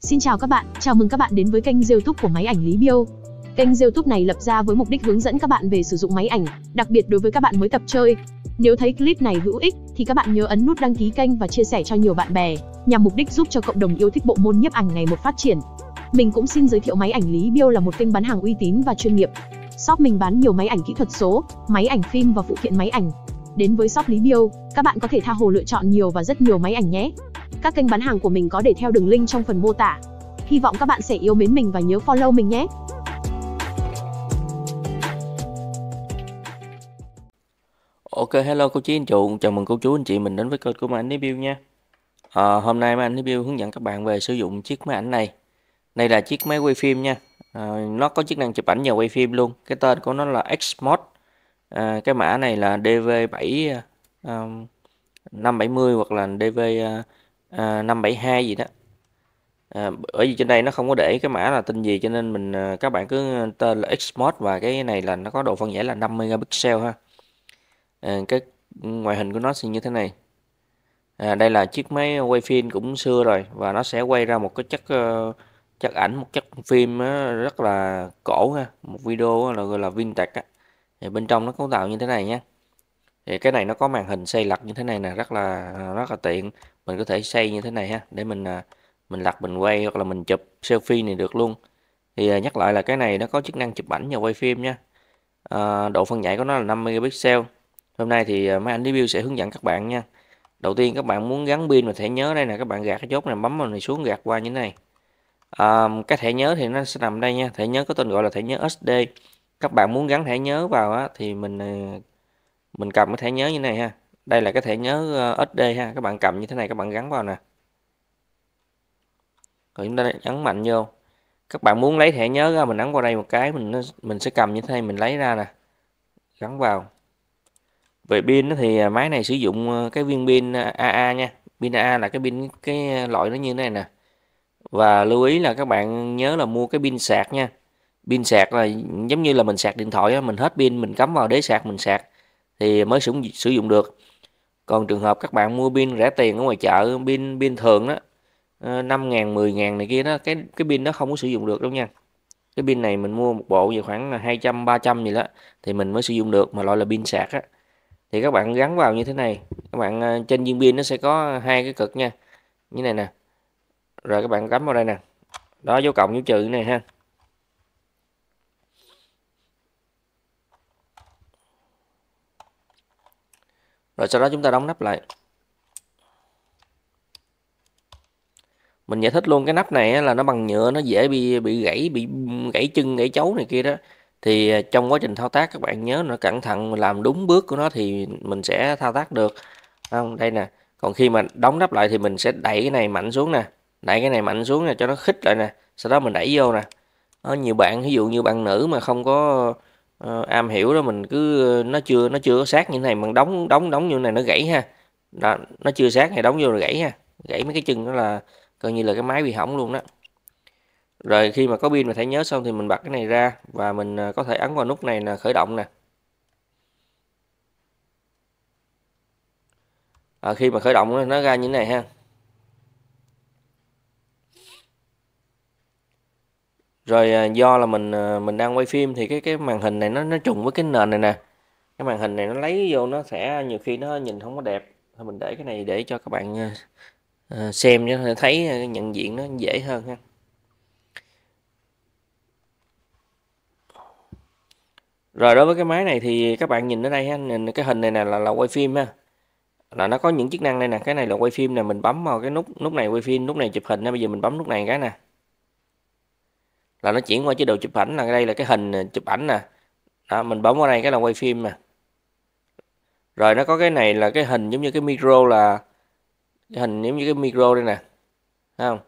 Xin chào các bạn, chào mừng các bạn đến với kênh YouTube của máy ảnh Lý Biêu. Kênh YouTube này lập ra với mục đích hướng dẫn các bạn về sử dụng máy ảnh, đặc biệt đối với các bạn mới tập chơi. Nếu thấy clip này hữu ích thì các bạn nhớ ấn nút đăng ký kênh và chia sẻ cho nhiều bạn bè, nhằm mục đích giúp cho cộng đồng yêu thích bộ môn nhiếp ảnh ngày một phát triển. Mình cũng xin giới thiệu máy ảnh Lý Biêu là một kênh bán hàng uy tín và chuyên nghiệp. Shop mình bán nhiều máy ảnh kỹ thuật số, máy ảnh phim và phụ kiện máy ảnh, Đến với shop Lý Biêu, các bạn có thể tha hồ lựa chọn nhiều và rất nhiều máy ảnh nhé. Các kênh bán hàng của mình có để theo đường link trong phần mô tả. Hy vọng các bạn sẽ yêu mến mình và nhớ follow mình nhé. Ok, hello cô chú anh chị, chào mừng cô chú anh chị mình đến với kênh của máy ảnh review nha. À, hôm nay máy ảnh review hướng dẫn các bạn về sử dụng chiếc máy ảnh này. Đây là chiếc máy quay phim nha. À, nó có chức năng chụp ảnh nhờ quay phim luôn. Cái tên của nó là Xmod à, cái mã này là DV7 à, um, 570 hoặc là DV uh, 572 gì đó à, bởi vì trên đây nó không có để cái mã là tên gì cho nên mình à, các bạn cứ à, tên là Xmod và cái này là nó có độ phân giải là 5 megapixel ha à, cái ngoại hình của nó sẽ như thế này à, đây là chiếc máy quay phim cũng xưa rồi và nó sẽ quay ra một cái chất chất ảnh một chất phim rất là cổ ha một video là gọi là vintage á thì bên trong nó cấu tạo như thế này nhé thì cái này nó có màn hình xây lật như thế này nè rất là à, rất là tiện mình có thể xây như thế này ha để mình à, mình lật mình quay hoặc là mình chụp selfie này được luôn thì à, nhắc lại là cái này nó có chức năng chụp ảnh và quay phim nha à, độ phân giải của nó là 5 megapixel hôm nay thì máy ảnh review sẽ hướng dẫn các bạn nha đầu tiên các bạn muốn gắn pin và thẻ nhớ đây nè các bạn gạt cái chốt này bấm vào này xuống gạt qua như thế này à, cái thẻ nhớ thì nó sẽ nằm đây nha thẻ nhớ có tên gọi là thẻ nhớ SD các bạn muốn gắn thẻ nhớ vào á, thì mình à, mình cầm cái thẻ nhớ như này ha đây là cái thẻ nhớ ờ, SD ha các bạn cầm như thế này các bạn gắn vào nè rồi chúng ta nhấn mạnh vô các bạn muốn lấy thẻ nhớ ra mình ấn qua đây một cái mình mình sẽ cầm như thế này mình lấy ra nè gắn vào về pin thì à, máy này sử dụng ờ, cái viên pin AA à, nha pin AA là cái pin cái loại nó như thế này nè và lưu ý là các bạn nhớ là mua cái pin sạc nha pin sạc là giống như là mình sạc điện thoại mình hết pin mình cắm vào đế sạc mình sạc thì mới sử, sử dụng được còn trường hợp các bạn mua pin rẻ tiền ở ngoài chợ pin pin thường đó 5 ờ, ngàn 10 ngàn này kia đó cái cái pin nó không có sử dụng được đâu nha cái pin này mình mua một bộ về khoảng 200 300 gì đó thì mình mới sử dụng được mà loại là pin sạc á thì các bạn gắn vào như thế này các bạn ờ, trên viên pin nó sẽ có hai cái cực nha như này nè rồi các bạn cắm vào đây nè đó dấu cộng dấu trừ này ha Rồi sau đó chúng ta đóng nắp lại. Mình giải thích luôn cái nắp này là nó bằng nhựa nó dễ bị bị gãy bị gãy chân gãy chấu này kia đó. Thì à, trong quá trình thao tác các bạn nhớ nó cẩn thận làm đúng bước của nó thì mình sẽ thao tác được. Không, đây nè. Còn khi mà đóng nắp lại thì mình sẽ đẩy cái này mạnh xuống nè. Đẩy cái này mạnh xuống nè cho nó khít lại nè. Sau đó mình đẩy vô nè. Đó, ờ, nhiều bạn ví dụ như bạn nữ mà không có uh, ờ, am à, hiểu đó mình cứ ờ, nó chưa nó chưa có sát như thế này mình đóng đóng đóng như thế này nó gãy ha đó, nó chưa sát này đóng vô rồi gãy ha gãy mấy cái chân đó là coi như là cái máy bị hỏng luôn đó rồi khi mà có pin mà thấy nhớ xong thì mình bật cái này ra và mình ờ, có thể ấn vào nút này là khởi động nè à, khi mà khởi động nó ra như thế này ha rồi à, do là mình à, mình đang quay phim thì cái cái màn hình này nó nó trùng với cái nền này nè cái màn hình này nó lấy vô nó sẽ nhiều khi nó nhìn không có đẹp thôi mình để cái này để cho các bạn à, xem cho thấy nhận diện nó dễ hơn ha rồi đối với cái máy này thì các bạn nhìn ở đây ha nhìn cái hình này nè là là quay phim ha là nó có những chức năng đây nè cái này là quay phim nè mình bấm vào cái nút nút này quay phim nút này chụp hình nè bây giờ mình bấm nút này cái nè là nó chuyển qua chế độ chụp ảnh là đây là cái hình chụp ảnh nè đó, mình bấm vào đây cái là quay phim nè rồi nó có cái này là cái hình giống như cái micro là cái hình giống như cái micro đây nè không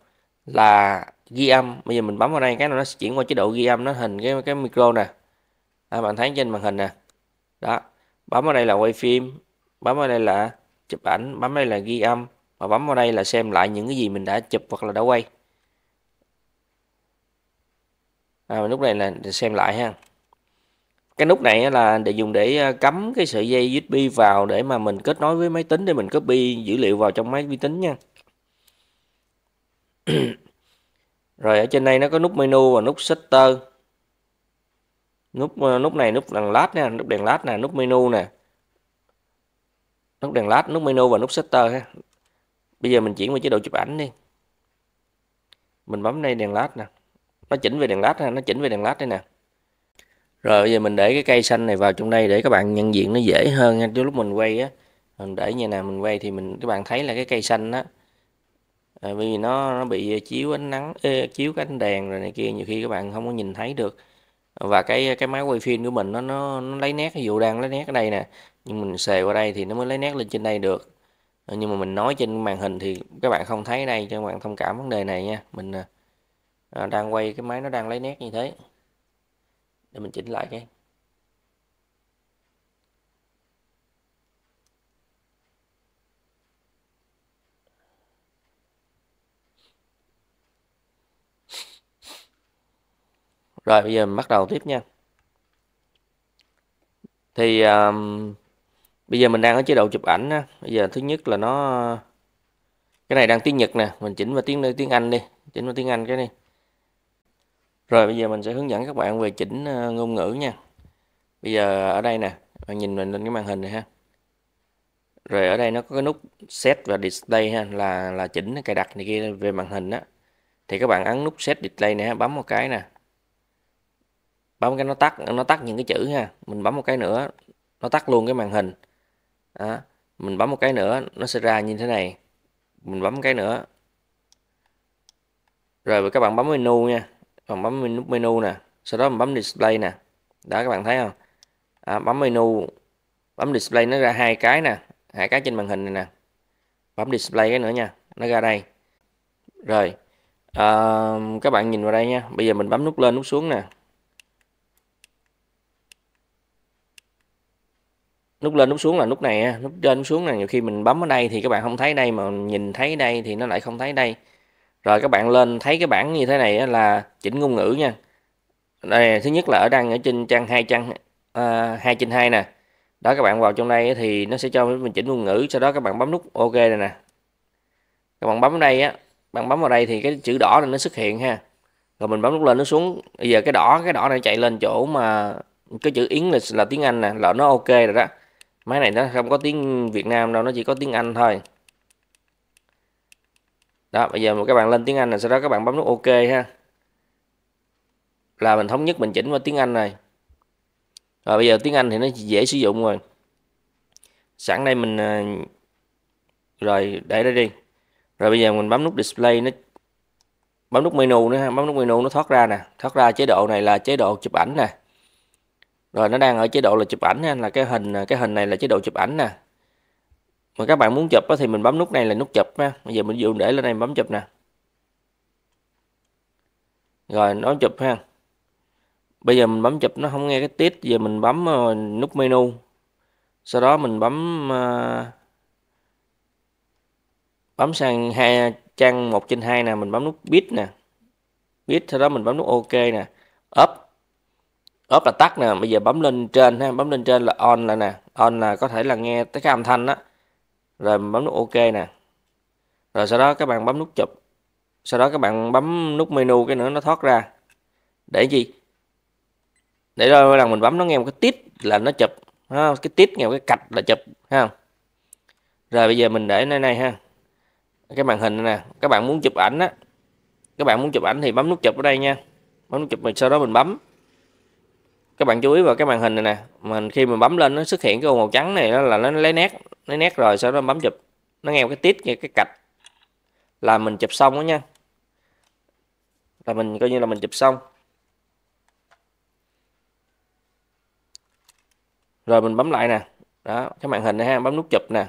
là ghi âm bây giờ mình bấm vào đây cái là nó sẽ chuyển qua chế độ ghi âm nó hình cái cái micro nè à, bạn thấy trên màn hình nè đó bấm vào đây là quay phim bấm vào đây là chụp ảnh bấm vào đây là ghi âm và bấm vào đây là xem lại những cái gì mình đã chụp hoặc là đã quay à, nút này là để xem lại ha cái nút này là để dùng để à, cắm cái sợi dây USB vào để mà mình kết nối với máy tính để mình copy dữ liệu vào trong máy vi tính nha rồi ở trên đây nó có nút menu và nút setter nút à, nút này nút đèn lát nè nút đèn lát nè nút menu nè nút đèn lát nút menu và nút setter ha bây giờ mình chuyển qua chế độ chụp ảnh đi mình bấm đây đèn lát nè nó chỉnh về đèn led ha nó chỉnh về đèn led đây nè rồi bây giờ mình để cái cây xanh này vào trong đây để các bạn nhận diện nó dễ hơn ha. lúc mình quay á mình để như nào mình quay thì mình các bạn thấy là cái cây xanh á à, vì nó nó bị chiếu ánh nắng ê, chiếu cái ánh đèn rồi này kia nhiều khi các bạn không có nhìn thấy được và cái cái máy quay phim của mình nó nó, nó lấy nét ví dụ đang lấy nét ở đây nè nhưng mình xề qua đây thì nó mới lấy nét lên trên đây được nhưng mà mình nói trên màn hình thì các bạn không thấy đây cho các bạn thông cảm vấn đề này nha mình à, à, đang quay cái máy nó đang lấy nét như thế để mình chỉnh lại cái rồi bây giờ mình bắt đầu tiếp nha thì um, bây giờ mình đang ở chế độ chụp ảnh á. bây giờ thứ nhất là nó cái này đang tiếng Nhật nè mình chỉnh vào tiếng tiếng Anh đi chỉnh vào tiếng Anh cái này rồi bây giờ mình sẽ hướng dẫn các bạn về chỉnh ờ, ngôn ngữ nha. Bây giờ ở đây nè, bạn nhìn mình lên cái màn hình này ha. Rồi ở đây nó có cái nút set và display ha là là chỉnh cài đặt này kia về màn hình á. Thì các bạn ấn nút set display nè, bấm một cái nè. Bấm cái nó tắt nó tắt những cái chữ ha. Mình bấm một cái nữa nó tắt luôn cái màn hình. Đó. Mình bấm một cái nữa nó sẽ ra như thế này. Mình bấm cái nữa. Rồi các bạn bấm menu nha còn bấm nút menu nè sau đó mình bấm display nè đó các bạn thấy không à, bấm menu bấm display nó ra hai cái nè hai cái trên màn hình này nè bấm display cái nữa nha nó ra đây rồi à, các bạn nhìn vào đây nha bây giờ mình bấm nút lên nút xuống nè nút lên nút xuống là nút này nút lên nút xuống là nhiều khi mình bấm ở đây thì các bạn không thấy đây mà nhìn thấy đây thì nó lại không thấy đây rồi các bạn lên thấy cái bảng như thế này là chỉnh ngôn ngữ nha đây thứ nhất là ở đang ở trên trang hai trang à, hai trên hai nè đó các bạn vào trong đây thì nó sẽ cho mình chỉnh ngôn ngữ sau đó các bạn bấm nút ok này nè các bạn bấm ở đây á bạn bấm vào đây thì cái chữ đỏ này nó xuất hiện ha rồi mình bấm nút lên nó xuống bây giờ cái đỏ cái đỏ này chạy lên chỗ mà cái chữ English là tiếng Anh nè là nó ok rồi đó máy này nó không có tiếng Việt Nam đâu nó chỉ có tiếng Anh thôi đó bây giờ mà các bạn lên tiếng Anh rồi sau đó các bạn bấm nút OK ha là mình thống nhất mình chỉnh qua tiếng Anh này rồi bây giờ tiếng Anh thì nó dễ sử dụng rồi sẵn đây mình ờ, rồi để đó đi rồi bây giờ mình bấm nút display nó bấm nút menu nữa ha bấm nút menu nó thoát ra nè thoát ra chế độ này là chế độ chụp ảnh nè rồi nó đang ở chế độ là chụp ảnh ha là cái hình cái hình này là chế độ chụp ảnh nè mà các bạn muốn chụp đó thì mình bấm nút này là nút chụp ha bây giờ mình dùng để lên đây bấm chụp nè rồi nó chụp ha bây giờ mình bấm chụp nó không nghe cái tít giờ mình bấm ờ, nút menu sau đó mình bấm ờ, bấm sang hai trang 1 trên 2 nè mình bấm nút bit nè bit sau đó mình bấm nút ok nè up up là tắt nè bây giờ bấm lên trên ha bấm lên trên là on là nè on là có thể là nghe tới cái âm thanh đó rồi mình bấm nút ok nè rồi sau đó các bạn bấm nút chụp sau đó các bạn bấm nút menu cái nữa nó thoát ra để gì để rồi lần mình bấm nó nghe một cái tít là nó chụp ha, cái tít nghe một cái cạch là chụp ha rồi bây giờ mình để nơi này ha cái màn hình nè các bạn muốn chụp ảnh á các bạn muốn chụp ảnh thì bấm nút chụp ở đây nha bấm nút chụp mình sau đó mình bấm các bạn chú ý vào cái màn hình này nè mình khi mình bấm lên nó xuất hiện cái ô màu trắng này đó là nó lấy nét nó nét rồi sau đó bấm chụp nó nghe một cái tít nghe cái cạch là mình chụp xong đó nha là mình coi như là mình chụp xong rồi mình bấm lại nè đó cái màn hình này ha bấm nút chụp nè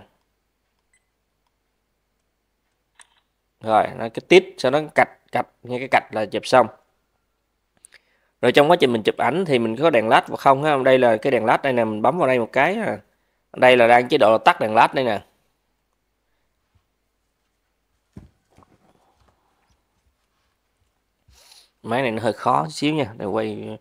rồi nó cái tít sau đó cạch cạch như cái cạch là chụp xong rồi trong quá trình mình chụp ảnh thì mình có đèn led và không ha đây là cái đèn led đây nè mình bấm vào đây một cái ha đây là đang chế độ tắt đèn led đây nè máy này nó hơi khó xíu nha để quay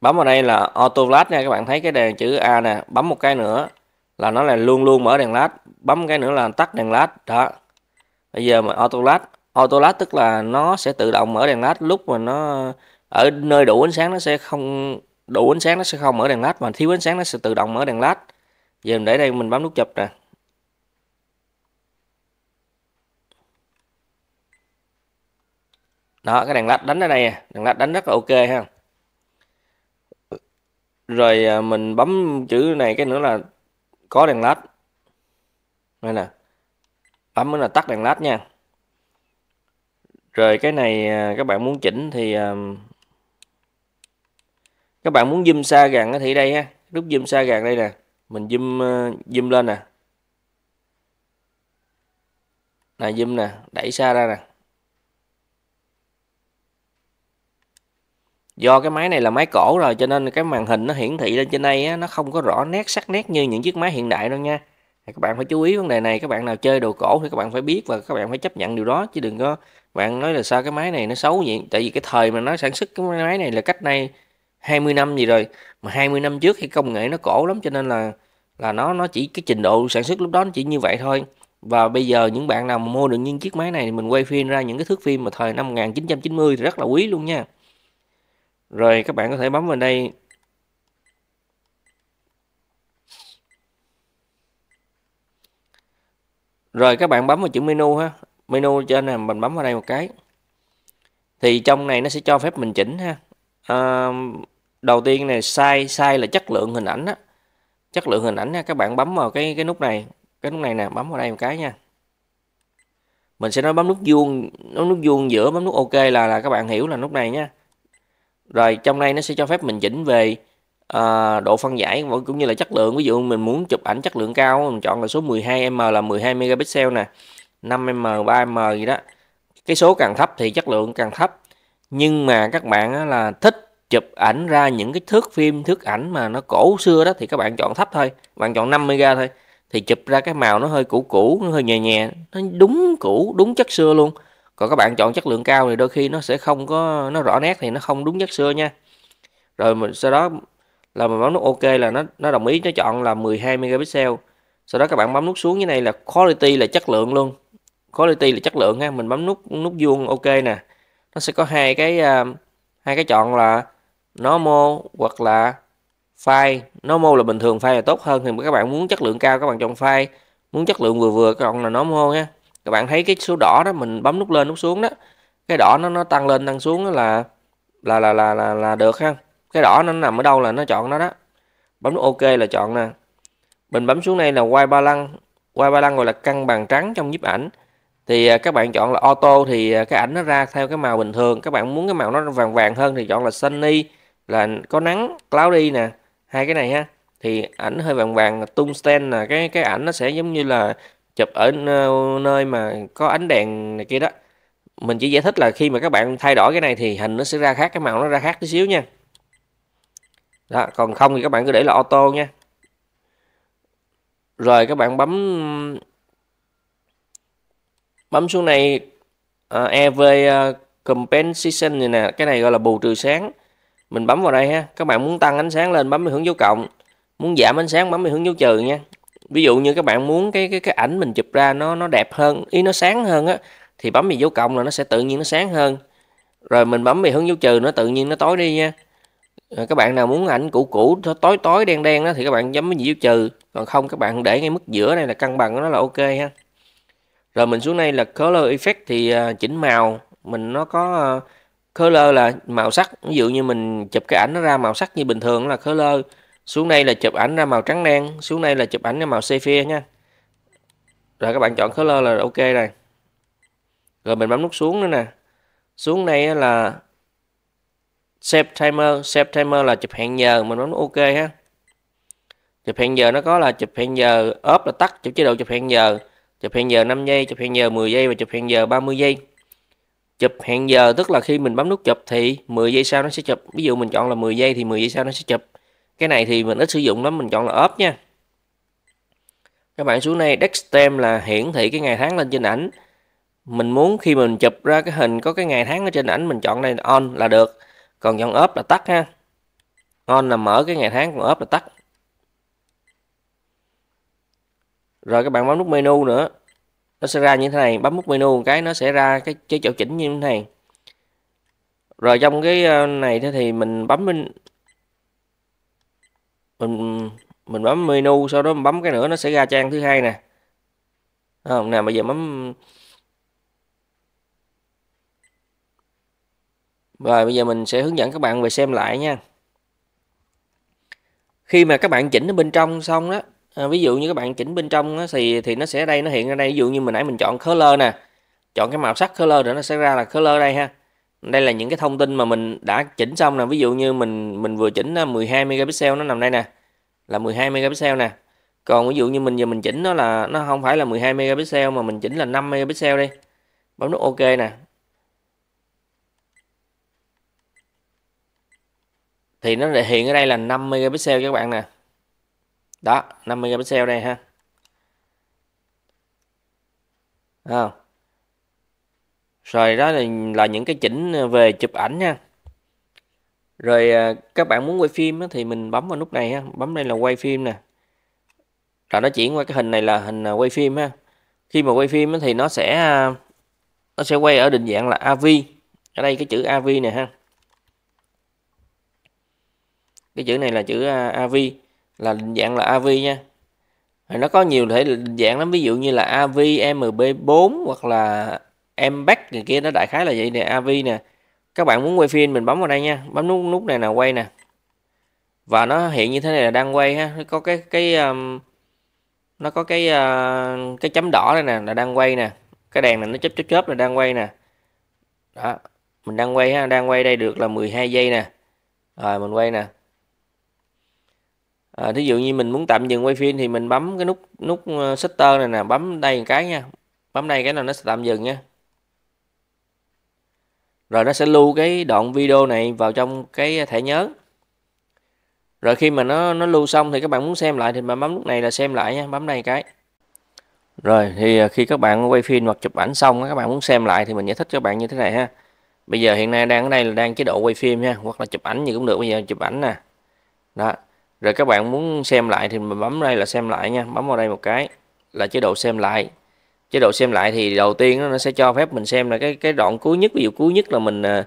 bấm vào đây là auto led nha các bạn thấy cái đèn chữ A nè bấm một cái nữa là nó là luôn luôn mở đèn led bấm cái nữa là tắt đèn led đó bây giờ mà auto led auto led tức là nó sẽ tự động mở đèn led lúc mà nó ở nơi đủ ánh sáng nó sẽ không đủ ánh sáng nó sẽ không mở đèn led mà thiếu ánh sáng nó sẽ tự động mở đèn led giờ mình để đây mình bấm nút chụp nè đó cái đèn led đánh ở đây à. đèn led đánh rất là ok ha rồi à, mình bấm chữ này cái nữa là có đèn led đây nè bấm là tắt đèn led nha rồi cái này à, các bạn muốn chỉnh thì các bạn muốn zoom xa gần thì đây ha nút zoom xa gần đây nè mình zoom ờ, zoom lên nè này zoom nè đẩy xa ra nè do cái máy này là máy cổ rồi cho nên cái màn hình nó hiển thị lên trên đây á, nó không có rõ nét sắc nét như những chiếc máy hiện đại đâu nha các bạn phải chú ý vấn đề này các bạn nào chơi đồ cổ thì các bạn phải biết và các bạn phải chấp nhận điều đó chứ đừng có bạn nói là sao cái máy này nó xấu vậy tại vì cái thời mà nó sản xuất cái máy này là cách nay 20 năm gì rồi mà 20 năm trước thì công nghệ nó cổ lắm cho nên là là nó nó chỉ cái trình độ sản xuất lúc đó nó chỉ như vậy thôi và bây giờ những bạn nào mà mua được những chiếc máy này thì mình quay phim ra những cái thước phim mà thời năm 1990 thì rất là quý luôn nha rồi các bạn có thể bấm vào đây rồi các bạn bấm vào chữ menu ha menu trên này mình bấm vào đây một cái thì trong này nó sẽ cho phép mình chỉnh ha à, đầu tiên này sai sai là chất lượng hình ảnh á chất lượng hình ảnh á, các bạn bấm vào cái cái nút này cái nút này nè bấm vào đây một cái nha mình sẽ nói bấm nút vuông bấm nút vuông giữa bấm nút ok là là các bạn hiểu là nút này nha rồi trong đây nó sẽ cho phép mình chỉnh về à, độ phân giải cũng như là chất lượng ví dụ mình muốn chụp ảnh chất lượng cao mình chọn là số 12m là 12 megapixel nè 5m 3m gì đó cái số càng thấp thì chất lượng càng thấp nhưng mà các bạn là thích chụp ảnh ra những cái thước phim thước ảnh mà nó cổ xưa đó thì các bạn chọn thấp thôi bạn chọn 50 ga thôi thì chụp ra cái màu nó hơi cũ cũ nó hơi nhẹ nhẹ nó đúng cũ đúng chất xưa luôn còn các bạn chọn chất lượng cao thì đôi khi nó sẽ không có nó rõ nét thì nó không đúng chất xưa nha rồi mình sau đó là mình bấm nút ok là nó nó đồng ý nó chọn là 12 megapixel sau đó các bạn bấm nút xuống như này là quality là chất lượng luôn quality là chất lượng ha mình bấm nút nút vuông ok nè nó sẽ có hai cái uh, hai cái chọn là normal hoặc là file normal là bình thường file là tốt hơn thì các bạn muốn chất lượng cao các bạn chọn file muốn chất lượng vừa vừa chọn là normal nha các bạn thấy cái số đỏ đó mình bấm nút lên nút xuống đó cái đỏ nó nó tăng lên tăng xuống đó là là là là là, là được ha cái đỏ nó nằm ở đâu là nó chọn nó đó bấm nút ok là chọn nè mình bấm xuống đây là quay ba lăng quay ba lăng gọi là cân bằng trắng trong nhiếp ảnh thì à, các bạn chọn là auto thì à, cái ảnh nó ra theo cái màu bình thường các bạn muốn cái màu nó vàng vàng hơn thì chọn là sunny là có nắng cloudy nè hai cái này ha thì ảnh hơi vàng vàng tungsten là cái cái ảnh nó sẽ giống như là chụp ở nơi mà có ánh đèn này kia đó mình chỉ giải thích là khi mà các bạn thay đổi cái này thì hình nó sẽ ra khác cái màu nó ra khác tí xíu nha đó còn không thì các bạn cứ để là auto nha rồi các bạn bấm bấm xuống này à, EV à, compensation này nè cái này gọi là bù trừ sáng mình bấm vào đây ha các bạn muốn tăng ánh sáng lên bấm về hướng dấu cộng muốn giảm ánh sáng bấm về hướng dấu trừ nha ví dụ như các bạn muốn cái cái cái ảnh mình chụp ra nó nó đẹp hơn ý nó sáng hơn á thì bấm về dấu cộng là nó sẽ tự nhiên nó sáng hơn rồi mình bấm về hướng dấu trừ nó tự nhiên nó tối đi nha à, các bạn nào muốn ảnh cũ cũ tối tối đen đen đó thì các bạn nhấn vào dấu trừ còn không các bạn để ngay mức giữa này là cân bằng nó là ok ha rồi mình xuống đây là color effect thì à, chỉnh màu mình nó có à, color là màu sắc ví dụ như mình chụp cái ảnh nó ra màu sắc như bình thường là color xuống đây là chụp ảnh ra màu trắng đen xuống đây là chụp ảnh ra màu sepia nha rồi các bạn chọn color là ok rồi rồi mình bấm nút xuống nữa nè xuống đây là set timer set timer là chụp hẹn giờ mình bấm ok ha chụp hẹn giờ nó có là chụp hẹn giờ off là tắt chụp chế độ chụp hẹn giờ chụp hẹn giờ 5 giây chụp hẹn giờ 10 giây và chụp hẹn giờ 30 giây chụp hẹn giờ tức là khi mình bấm nút chụp thì 10 giây sau nó sẽ chụp ví dụ mình chọn là 10 giây thì 10 giây sau nó sẽ chụp cái này thì mình ít sử dụng lắm mình chọn là off nha các bạn xuống đây Dextem là hiển thị cái ngày tháng lên trên ảnh mình muốn khi mình chụp ra cái hình có cái ngày tháng ở trên ảnh mình chọn đây on là được còn chọn off là tắt ha on là mở cái ngày tháng còn off là tắt rồi các bạn bấm nút menu nữa nó sẽ ra như thế này bấm nút menu một cái nó sẽ ra cái chế chỗ chỉnh như thế này rồi trong cái ờ, này thì mình bấm lên mình mình bấm menu sau đó mình bấm cái nữa nó sẽ ra trang thứ hai nè không nè bây giờ bấm rồi bây giờ mình sẽ hướng dẫn các bạn về xem lại nha khi mà các bạn chỉnh ở bên trong xong đó à, ví dụ như các bạn chỉnh bên trong á, thì thì nó sẽ đây nó hiện ra đây ví dụ như mình nãy mình chọn color nè chọn cái màu sắc color nữa nó sẽ ra là color đây ha đây là những cái thông tin mà mình đã chỉnh xong nè ví dụ như mình mình vừa chỉnh 12 à, megapixel nó nằm đây nè là 12 megapixel nè còn ví dụ như mình giờ mình chỉnh nó là nó không phải là 12 megapixel mà mình chỉnh là 5 megapixel đi bấm nút ok nè thì nó hiện ở đây là 5 megapixel các bạn nè đó 50 megapixel đây ha à. rồi đó là, là những cái chỉnh về chụp ảnh nha rồi à, các bạn muốn quay phim thì mình bấm vào nút này ha bấm đây là quay phim nè rồi nó chuyển qua cái hình này là hình à, quay phim ha khi mà quay phim thì nó sẽ à, nó sẽ quay ở định dạng là AV ở đây cái chữ AV này ha cái chữ này là chữ AV là định dạng là AV nha nó có nhiều thể định dạng lắm ví dụ như là AV MB4 hoặc là MBAC này kia nó đại khái là vậy nè AV nè các bạn muốn quay phim mình bấm vào đây nha bấm nút nút này là quay nè và nó hiện như thế này là đang quay ha nó có cái cái um, nó có cái uh, cái chấm đỏ đây nè là đang quay nè cái đèn này nó chớp chớp chớp là đang quay nè đó mình đang quay ha đang quay đây được là 12 giây nè rồi mình quay nè à, thí dụ như mình muốn tạm dừng quay phim thì mình bấm cái nút nút ờ, shutter này nè bấm đây một cái nha bấm đây cái là nó sẽ tạm dừng nha rồi nó sẽ lưu cái đoạn video này vào trong cái thẻ nhớ rồi khi mà nó nó lưu xong thì các bạn muốn xem lại thì bạn bấm lúc này là xem lại nha bấm đây cái rồi thì ờ, khi các bạn quay phim hoặc chụp ảnh xong các bạn muốn xem lại thì mình giải thích cho các bạn như thế này ha bây giờ hiện nay đang ở đây là đang chế độ quay phim nha hoặc là chụp ảnh gì cũng được bây giờ chụp ảnh nè đó rồi các bạn muốn xem lại thì mình bấm đây là xem lại nha bấm vào đây một cái là chế độ xem lại chế độ xem lại thì đầu tiên nó sẽ cho phép mình xem là cái cái đoạn cuối nhất ví dụ cuối nhất là mình à,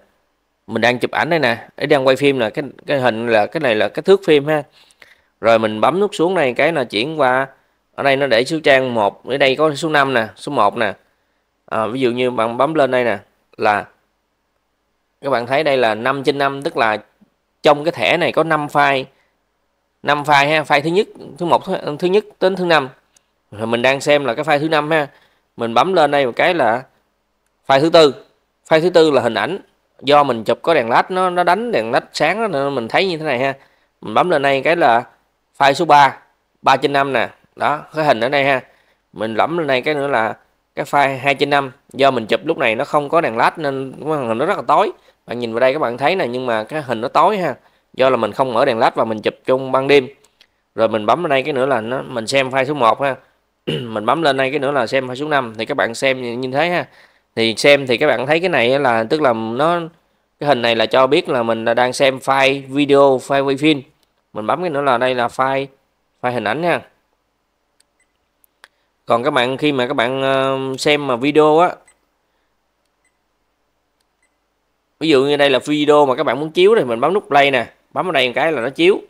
mình đang chụp ảnh đây nè đang quay phim là cái cái hình là cái này là cái thước phim ha rồi mình bấm nút xuống đây cái là chuyển qua ở đây nó để số trang 1 ở đây có số 5 nè số 1 nè à, ví dụ như bạn bấm lên đây nè là các bạn thấy đây là 5 trên 5 tức là trong cái thẻ này có 5 file năm file ha file thứ nhất thứ một thứ, thứ nhất đến thứ năm rồi mình đang xem là cái file thứ năm ha mình bấm lên đây một cái là file thứ tư file thứ tư là hình ảnh do mình chụp có đèn led nó nó đánh đèn led sáng đó, nên mình thấy như thế này ha mình bấm lên đây cái là file số 3 3 trên 5 nè đó cái hình ở đây ha mình lẫm lên đây cái nữa là cái file 2 trên 5 do mình chụp lúc này nó không có đèn led nên màn hình nó rất là tối bạn nhìn vào đây các bạn thấy nè nhưng mà cái hình nó tối ha do là mình không mở đèn led và mình chụp chung ban đêm rồi mình bấm lên đây cái nữa là nó, mình xem file số 1 ha mình bấm lên đây cái nữa là xem file số 5 thì các bạn xem như thế ha thì xem thì các bạn thấy cái này là tức là nó cái hình này là cho biết là mình đang xem file video file quay phim mình bấm cái nữa là đây là file file hình ảnh ha còn các bạn khi mà các bạn ờ, xem mà video á ví dụ như đây là video mà các bạn muốn chiếu thì mình bấm nút play nè bấm ở đây một cái là nó chiếu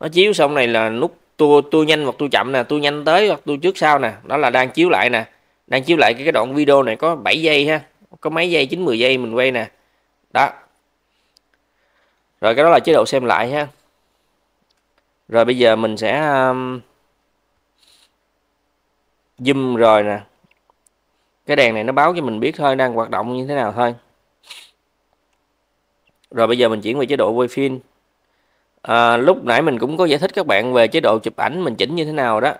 nó chiếu xong này là nút tua tua nhanh hoặc tua chậm nè tua nhanh tới hoặc tua trước sau nè đó là đang chiếu lại nè đang chiếu lại cái đoạn video này có 7 giây ha có mấy giây chín 10 giây mình quay nè đó rồi cái đó là chế độ xem lại ha rồi bây giờ mình sẽ um, zoom rồi nè cái đèn này nó báo cho mình biết thôi đang hoạt động như thế nào thôi rồi bây giờ mình chuyển về chế độ quay phim à, lúc nãy mình cũng có giải thích các bạn về chế độ chụp ảnh mình chỉnh như thế nào đó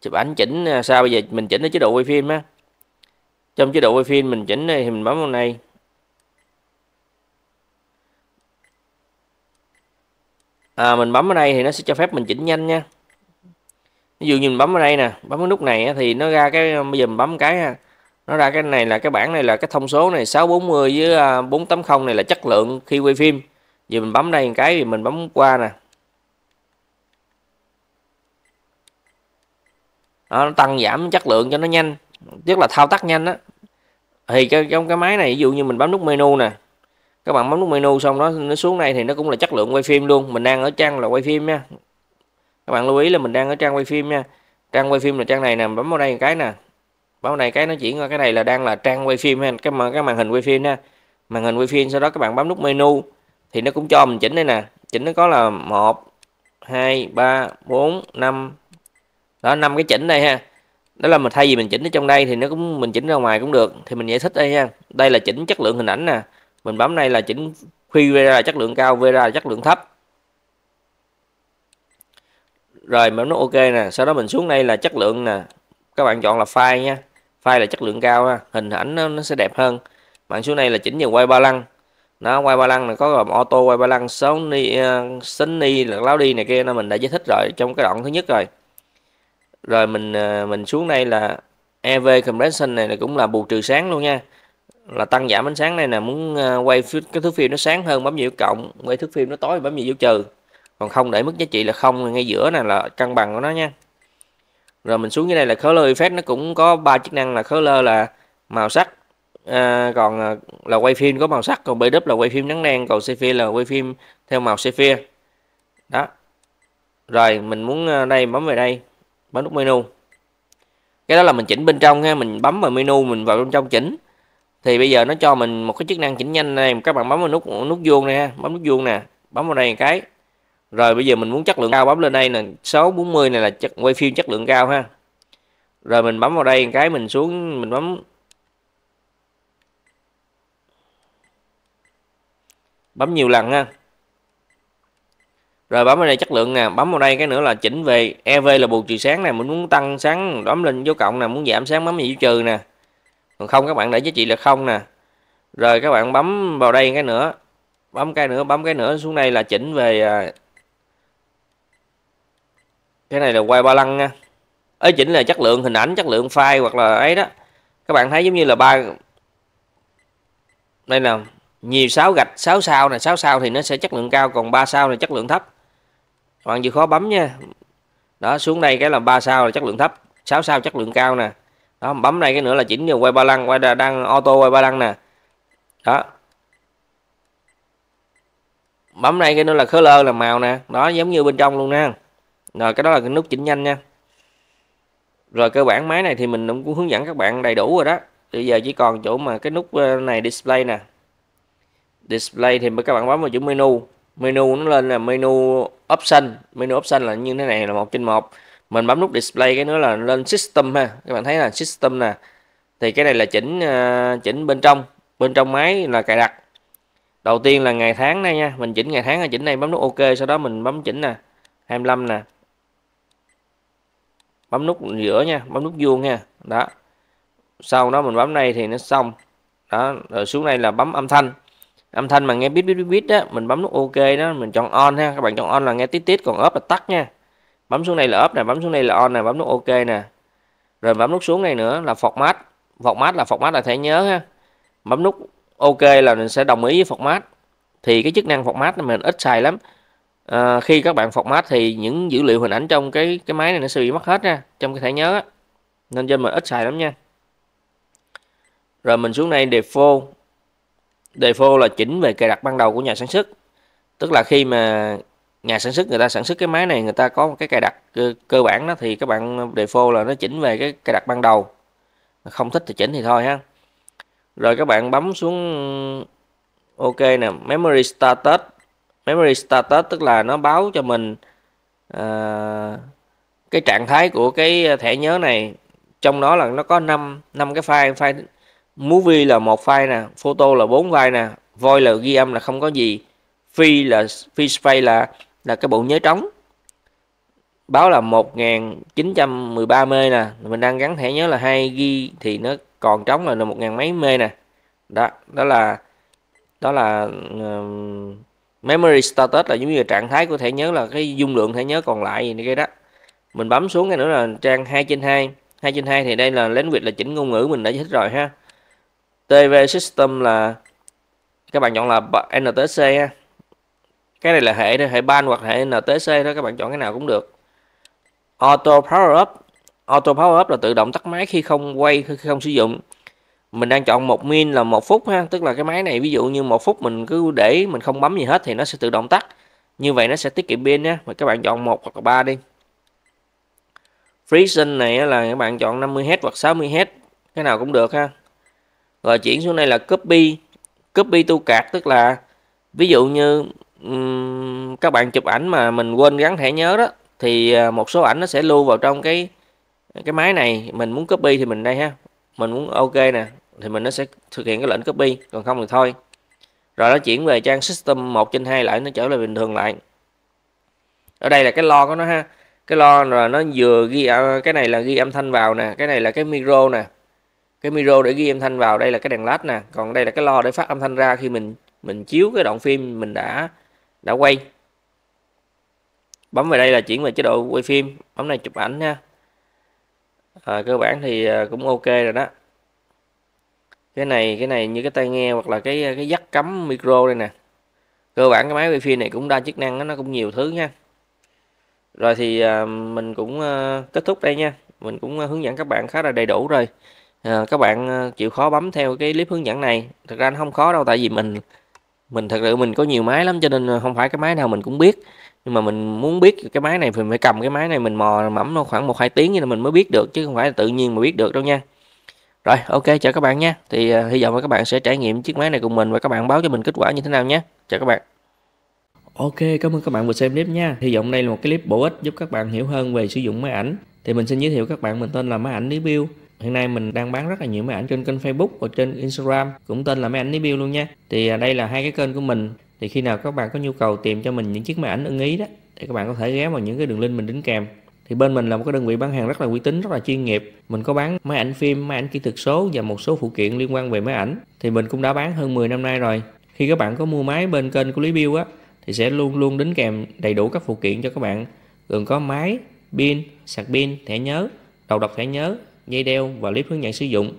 chụp ảnh chỉnh à, sao bây giờ mình chỉnh ở chế độ quay phim á trong chế độ quay phim mình chỉnh thì mình bấm vào này à, mình bấm ở đây thì nó sẽ cho phép mình chỉnh nhanh nha ví dụ như mình bấm ở đây nè bấm cái nút này thì nó ra cái bây giờ mình bấm cái ha nó ra cái này là cái bảng này là cái thông số này 640 với 480 à, này là chất lượng khi quay phim vì mình bấm đây một cái thì mình bấm qua nè đó, nó tăng giảm chất lượng cho nó nhanh tức là thao tác nhanh á thì cái, trong cái máy này ví dụ như mình bấm nút menu nè các bạn bấm nút menu xong đó nó xuống đây thì nó cũng là chất lượng quay phim luôn mình đang ở trang là quay phim nha các bạn lưu ý là mình đang ở trang quay phim nha trang quay phim là trang này nè bấm vào đây một cái nè bấm vào đây cái nó chuyển qua cái này là đang là trang quay phim ha cái mà cái màn hình quay phim nha màn hình quay phim sau đó các bạn bấm nút menu thì nó cũng cho mình chỉnh đây nè chỉnh nó có là 1 2 3 4 5 đó năm cái chỉnh đây ha đó là mình thay vì mình chỉnh ở trong đây thì nó cũng mình chỉnh ra ngoài cũng được thì mình giải thích đây nha đây là chỉnh chất lượng hình ảnh nè mình bấm đây là chỉnh khi vera là chất lượng cao vera là chất lượng thấp rồi mình nó ok nè sau đó mình xuống đây là chất lượng nè các bạn chọn là file nha file là chất lượng cao ha. hình ảnh nó, nó sẽ đẹp hơn bạn xuống đây là chỉnh về quay ba lăng nó quay ba lăng này có gồm auto quay ba lăng số ni uh, ờ, sánh ni lẫn đi này kia nó mình đã giải thích rồi trong cái đoạn thứ nhất rồi rồi mình ờ, mình xuống đây là EV compression này là cũng là bù trừ sáng luôn nha là tăng giảm ánh sáng này là muốn ờ, quay cái thước phim nó sáng hơn bấm nhiều cộng quay thước phim nó tối bấm nhiều trừ còn không để mức giá trị là không ngay giữa này là cân bằng của nó nha rồi mình xuống dưới đây là khối lơ effect nó cũng có ba chức năng là khối lơ là màu sắc à, còn à, là quay phim có màu sắc còn bê đúp là quay phim trắng đen còn sepia là quay phim theo màu sepia đó rồi mình muốn à, đây bấm về đây bấm nút menu cái đó là mình chỉnh bên trong ha mình bấm vào menu mình vào bên trong chỉnh thì bây giờ nó cho mình một cái chức năng chỉnh nhanh này các bạn bấm vào nút nút vuông nè bấm nút vuông nè bấm vào đây một cái rồi bây giờ mình muốn chất lượng cao bấm lên đây là 640 này là chất quay phim chất lượng cao ha rồi mình bấm vào đây một cái mình xuống mình bấm bấm nhiều lần ha rồi bấm vào đây chất lượng nè bấm vào đây cái nữa là chỉnh về EV là bù trừ sáng này mình muốn tăng sáng bấm lên vô cộng nè muốn giảm sáng bấm vào trừ nè còn không các bạn để giá trị là không nè rồi các bạn bấm vào đây cái nữa bấm cái nữa bấm cái nữa xuống đây là chỉnh về à, cái này là quay ba lăng nha ấy chỉnh là chất lượng hình ảnh chất lượng file hoặc là ấy đó các bạn thấy giống như là ba đây nào nhiều sáu gạch 6 sao này 6 sao thì nó sẽ chất lượng cao còn 3 sao là chất lượng thấp bạn vừa khó bấm nha đó xuống đây cái là 3 sao là chất lượng thấp 6 sao chất lượng cao nè đó bấm này cái nữa là chỉnh quay ba lăng quay đang auto quay ba lăng nè đó bấm này cái nữa là khối lơ là màu nè đó giống như bên trong luôn nha rồi cái đó là cái nút chỉnh nhanh nha rồi cơ bản máy này thì mình cũng hướng dẫn các bạn đầy đủ rồi đó bây giờ chỉ còn chỗ mà cái nút ờ, này display nè display thì các bạn bấm vào chữ menu menu nó lên là menu option menu option là như thế này là một trên một mình bấm nút display cái nữa là lên system ha các bạn thấy là system nè thì cái này là chỉnh à, chỉnh bên trong bên trong máy là cài đặt đầu tiên là ngày tháng đây nha mình chỉnh ngày tháng là chỉnh này bấm nút ok sau đó mình bấm chỉnh nè 25 nè bấm nút giữa nha bấm nút vuông nha đó sau đó mình bấm này thì nó xong đó rồi xuống đây là bấm âm thanh âm thanh mà nghe bít bít bít bít á mình bấm nút ok đó mình chọn on ha các bạn chọn on là nghe tít tít còn off là tắt nha bấm xuống này là off nè bấm xuống này là on nè bấm nút ok nè rồi bấm nút xuống này nữa là format format là format là thẻ nhớ ha bấm nút ok là mình sẽ đồng ý với format thì cái chức năng format này mình ít xài lắm à, khi các bạn format thì những dữ liệu hình ảnh trong cái cái máy này nó sẽ bị mất hết nha trong cái thẻ nhớ á. nên cho mình ít xài lắm nha rồi mình xuống đây default default là chỉnh về cài đặt ban đầu của nhà sản xuất tức là khi mà nhà sản xuất người ta sản xuất cái máy này người ta có một cái cài đặt cơ, cơ bản đó thì các bạn default là nó chỉnh về cái cài đặt ban đầu không thích thì chỉnh thì thôi ha rồi các bạn bấm xuống ok nè memory status memory status tức là nó báo cho mình uh, cái trạng thái của cái thẻ nhớ này trong đó là nó có 5 năm cái file file movie là một file nè photo là bốn file nè voi là ghi âm là không có gì phi là phi space là là cái bộ nhớ trống báo là 1913 mê nè mình đang gắn thẻ nhớ là hai ghi thì nó còn trống là ngàn mấy mê nè đó đó là đó là uh, memory status là giống như là trạng thái của thẻ nhớ là cái dung lượng thẻ nhớ còn lại gì cái đó mình bấm xuống cái nữa là trang 2 trên 2 2 trên 2 thì đây là lén việt là chỉnh ngôn ngữ mình đã thích rồi ha TV system là các bạn chọn là ntc ha. Cái này là hệ hệ ban hoặc hệ ntc đó các bạn chọn cái nào cũng được. Auto power up. Auto power up là tự động tắt máy khi không quay khi không sử dụng. Mình đang chọn một min là một phút ha, tức là cái máy này ví dụ như một phút mình cứ để mình không bấm gì hết thì nó sẽ tự động tắt. Như vậy nó sẽ tiết kiệm pin nhé. Mà các bạn chọn một hoặc ba đi. Freezing này là các bạn chọn 50Hz hoặc 60Hz, cái nào cũng được ha rồi chuyển xuống đây là copy copy tu cạc tức là ví dụ như um, các bạn chụp ảnh mà mình quên gắn thẻ nhớ đó thì à, một số ảnh nó sẽ lưu vào trong cái cái máy này mình muốn copy thì mình đây ha mình muốn ok nè thì mình nó sẽ thực hiện cái lệnh copy còn không thì thôi rồi nó chuyển về trang system 1 trên 2 lại nó trở lại bình thường lại ở đây là cái lo của nó ha cái lo là nó vừa ghi à, cái này là ghi âm thanh vào nè cái này là cái micro nè cái micro để ghi âm thanh vào đây là cái đèn led nè còn đây là cái lo để phát âm thanh ra khi mình mình chiếu cái đoạn phim mình đã đã quay bấm vào đây là chuyển về chế độ quay phim bấm này chụp ảnh nha à, cơ bản thì à, cũng ok rồi đó cái này cái này như cái tai nghe hoặc là cái cái dắt cắm micro đây nè cơ bản cái máy quay phim này cũng đa chức năng đó, nó cũng nhiều thứ nha rồi thì à, mình cũng à, kết thúc đây nha mình cũng hướng dẫn các bạn khá là đầy đủ rồi à, các bạn ờ, chịu khó bấm theo cái clip hướng dẫn này thật ra nó không khó đâu tại vì mình mình thật sự mình có nhiều máy lắm cho nên không phải cái máy nào mình cũng biết nhưng mà mình muốn biết cái máy này thì phải cầm cái máy này mình mò mẫm nó khoảng một hai tiếng như là mình mới biết được chứ không phải là tự nhiên mà biết được đâu nha rồi ok chào các bạn nha thì uh, hy vọng là các bạn sẽ trải nghiệm chiếc máy này cùng mình và các bạn báo cho mình kết quả như thế nào nhé chào các bạn ok cảm ơn các bạn vừa xem clip nha hy vọng đây là một cái clip bổ ích giúp các bạn hiểu hơn về sử dụng máy ảnh thì mình xin giới thiệu các bạn mình tên là máy ảnh review Hiện nay mình đang bán rất là nhiều máy ảnh trên kênh Facebook và trên Instagram cũng tên là máy ảnh lý Biêu luôn nha. Thì à, đây là hai cái kênh của mình. Thì khi nào các bạn có nhu cầu tìm cho mình những chiếc máy ảnh ưng ý đó thì các bạn có thể ghé vào những cái đường link mình đính kèm. Thì bên mình là một cái đơn vị bán hàng rất là uy tín, rất là chuyên nghiệp. Mình có bán máy ảnh phim, máy ảnh kỹ thuật số và một số phụ kiện liên quan về máy ảnh. Thì mình cũng đã bán hơn 10 năm nay rồi. Khi các bạn có mua máy bên kênh của Lý Biêu á thì sẽ luôn luôn đính kèm đầy đủ các phụ kiện cho các bạn gồm có máy, pin, sạc pin, thẻ nhớ, đầu đọc thẻ nhớ, dây đeo và clip hướng dẫn sử dụng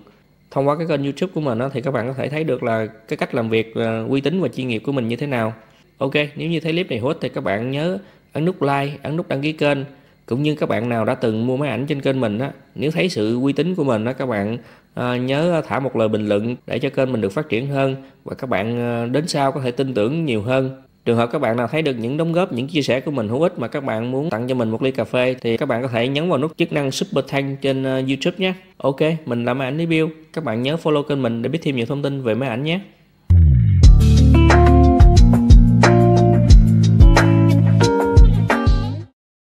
thông qua cái kênh youtube của mình đó, thì các bạn có thể thấy được là cái cách làm việc uh, uy tín và chuyên nghiệp của mình như thế nào ok nếu như thấy clip này hữu ích thì các bạn nhớ ấn nút like ấn nút đăng ký kênh cũng như các bạn nào đã từng mua máy ảnh trên kênh mình đó nếu thấy sự uy tín của mình đó các bạn uh, nhớ thả một lời bình luận để cho kênh mình được phát triển hơn và các bạn uh, đến sau có thể tin tưởng nhiều hơn Trường hợp các bạn nào thấy được những đóng góp, những chia sẻ của mình hữu ích mà các bạn muốn tặng cho mình một ly cà phê thì các bạn có thể nhấn vào nút chức năng Super Thank trên ờ, YouTube nhé. Ok, mình là Máy Ảnh Review. Các bạn nhớ follow kênh mình để biết thêm nhiều thông tin về máy ảnh nhé.